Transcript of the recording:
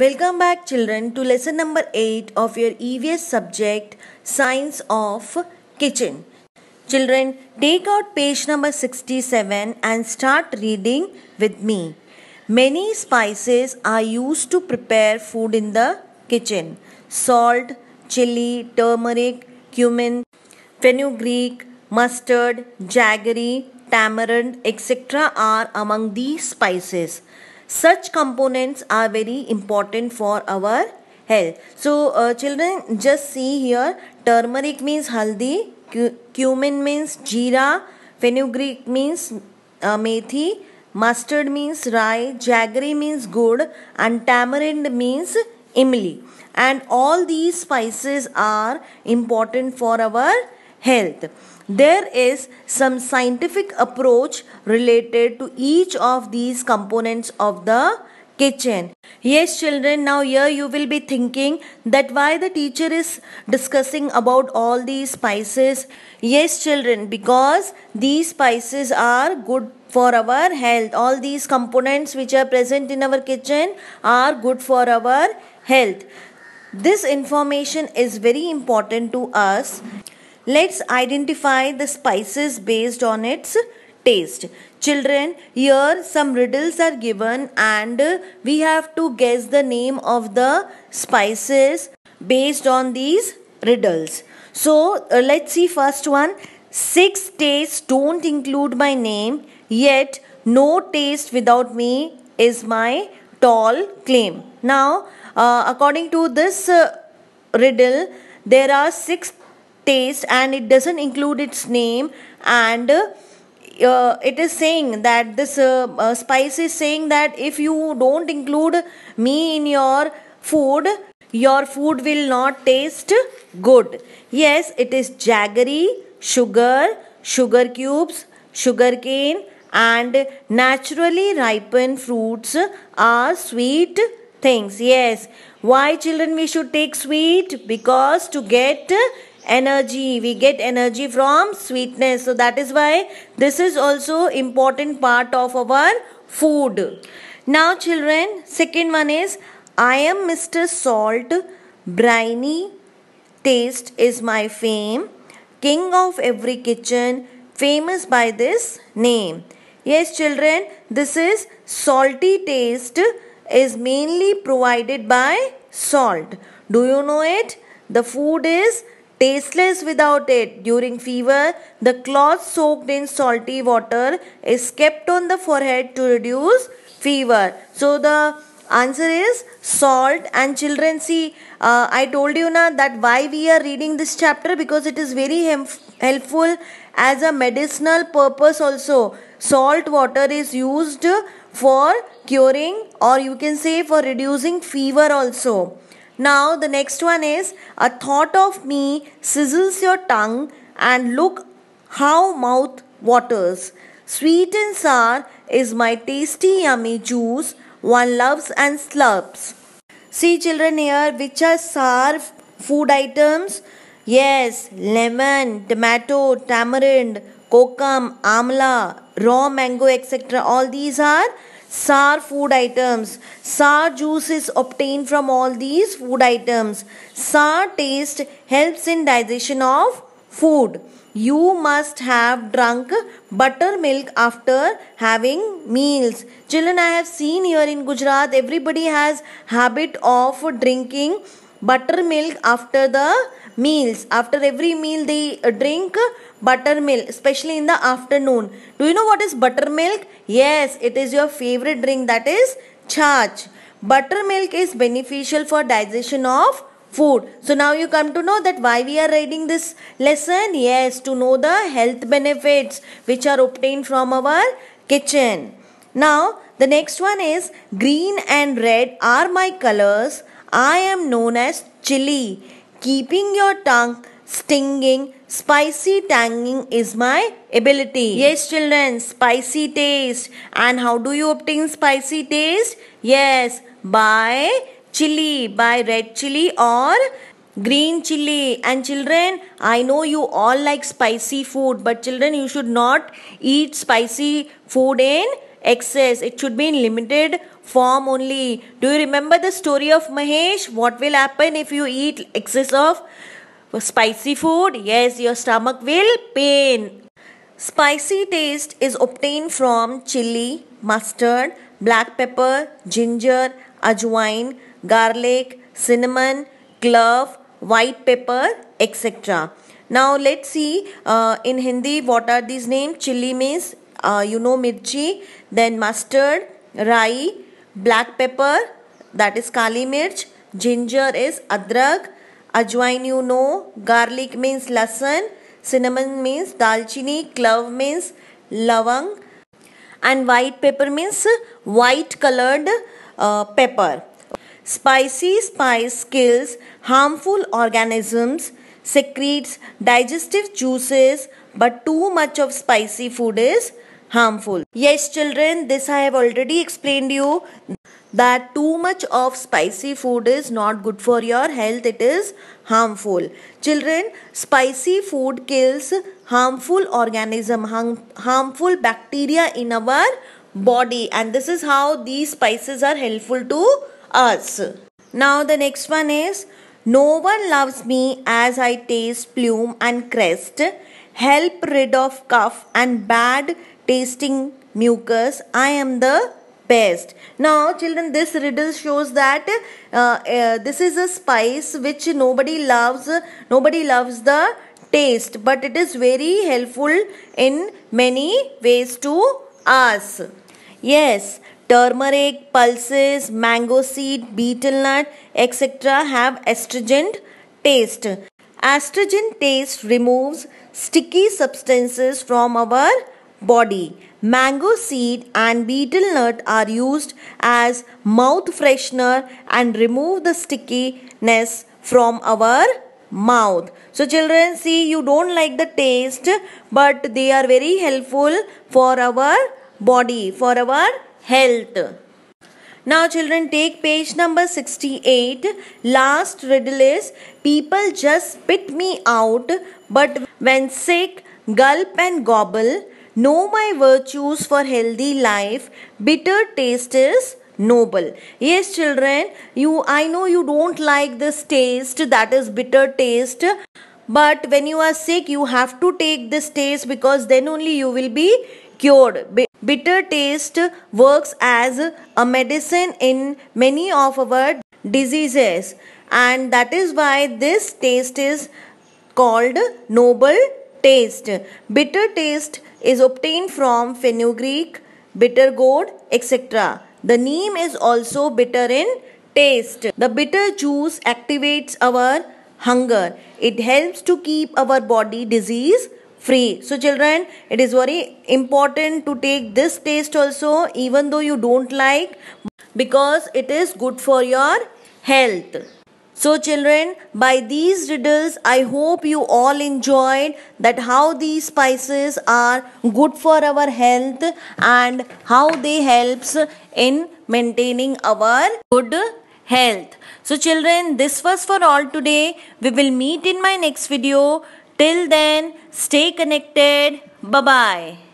Welcome back children to lesson number 8 of your EVS subject Science of Kitchen. Children, take out page number 67 and start reading with me. Many spices are used to prepare food in the kitchen. Salt, chili, turmeric, cumin, fenugreek, mustard, jaggery, tamarind, etc. are among these spices. Such components are very important for our health. So uh, children just see here turmeric means haldi, cumin means jeera, fenugreek means uh, methi, mustard means rye, jaggery means good and tamarind means imli. And all these spices are important for our health. There is some scientific approach related to each of these components of the kitchen. Yes, children, now here you will be thinking that why the teacher is discussing about all these spices. Yes, children, because these spices are good for our health. All these components which are present in our kitchen are good for our health. This information is very important to us Let's identify the spices based on its taste. Children, here some riddles are given and we have to guess the name of the spices based on these riddles. So, uh, let's see first one. Six tastes don't include my name, yet no taste without me is my tall claim. Now, uh, according to this uh, riddle, there are six taste and it doesn't include its name and uh, it is saying that this uh, uh, spice is saying that if you don't include me in your food your food will not taste good yes it is jaggery sugar sugar cubes sugar cane and naturally ripened fruits are sweet things yes why children we should take sweet because to get energy we get energy from sweetness so that is why this is also important part of our food now children second one is i am mr salt briny taste is my fame king of every kitchen famous by this name yes children this is salty taste is mainly provided by salt do you know it the food is tasteless without it. During fever, the cloth soaked in salty water is kept on the forehead to reduce fever. So the answer is salt and children see uh, i told you now that why we are reading this chapter because it is very helpful as a medicinal purpose also salt water is used for curing or you can say for reducing fever also now the next one is a thought of me sizzles your tongue and look how mouth waters. Sweet and sour is my tasty yummy juice one loves and slurps. See children here which are sour food items? Yes, lemon, tomato, tamarind, kokum, amla, raw mango etc. All these are Sour food items. Sour juice is obtained from all these food items. Sour taste helps in digestion of food. You must have drunk buttermilk after having meals. Children, I have seen here in Gujarat, everybody has habit of drinking buttermilk after the meals after every meal they uh, drink buttermilk especially in the afternoon do you know what is buttermilk yes it is your favorite drink that is charge. buttermilk is beneficial for digestion of food so now you come to know that why we are writing this lesson yes to know the health benefits which are obtained from our kitchen now the next one is green and red are my colors I am known as chili. Keeping your tongue stinging, spicy tanging is my ability. Yes, children, spicy taste. And how do you obtain spicy taste? Yes, by chili, by red chili or green chili and children i know you all like spicy food but children you should not eat spicy food in excess it should be in limited form only. Do you remember the story of Mahesh? What will happen if you eat excess of spicy food? Yes, your stomach will pain. Spicy taste is obtained from chili, mustard, black pepper, ginger, ajwain, garlic, cinnamon, clove, white pepper, etc. Now let's see uh, in Hindi what are these names. Chili means uh, you know mirchi, then mustard, rye, black pepper that is kali mirch ginger is adrak ajwain you know garlic means lasan cinnamon means dalchini clove means lavang. and white pepper means white colored uh, pepper spicy spice kills harmful organisms secretes digestive juices but too much of spicy food is harmful. Yes, children, this I have already explained you that too much of spicy food is not good for your health, it is harmful. Children, spicy food kills harmful organism, harmful bacteria in our body and this is how these spices are helpful to us. Now the next one is no one loves me as I taste plume and crest. Help rid of cough and bad tasting mucus. I am the best. Now children this riddle shows that uh, uh, this is a spice which nobody loves. Nobody loves the taste but it is very helpful in many ways to us. Yes, turmeric, pulses, mango seed, betel nut etc. have astringent taste. Astringent taste removes sticky substances from our body. Mango seed and betel nut are used as mouth freshener and remove the stickiness from our mouth. So children see you don't like the taste but they are very helpful for our body, for our health. Now children take page number 68. Last riddle is people just spit me out but when sick gulp and gobble Know my virtues for healthy life. Bitter taste is noble yes children you i know you don't like this taste that is bitter taste but when you are sick you have to take this taste because then only you will be cured bitter taste works as a medicine in many of our diseases and that is why this taste is called noble taste bitter taste is obtained from fenugreek, bitter gourd, etc. The neem is also bitter in taste. The bitter juice activates our hunger. It helps to keep our body disease free. So children, it is very important to take this taste also even though you don't like because it is good for your health. So children, by these riddles, I hope you all enjoyed that how these spices are good for our health and how they helps in maintaining our good health. So children, this was for all today. We will meet in my next video. Till then, stay connected. Bye-bye.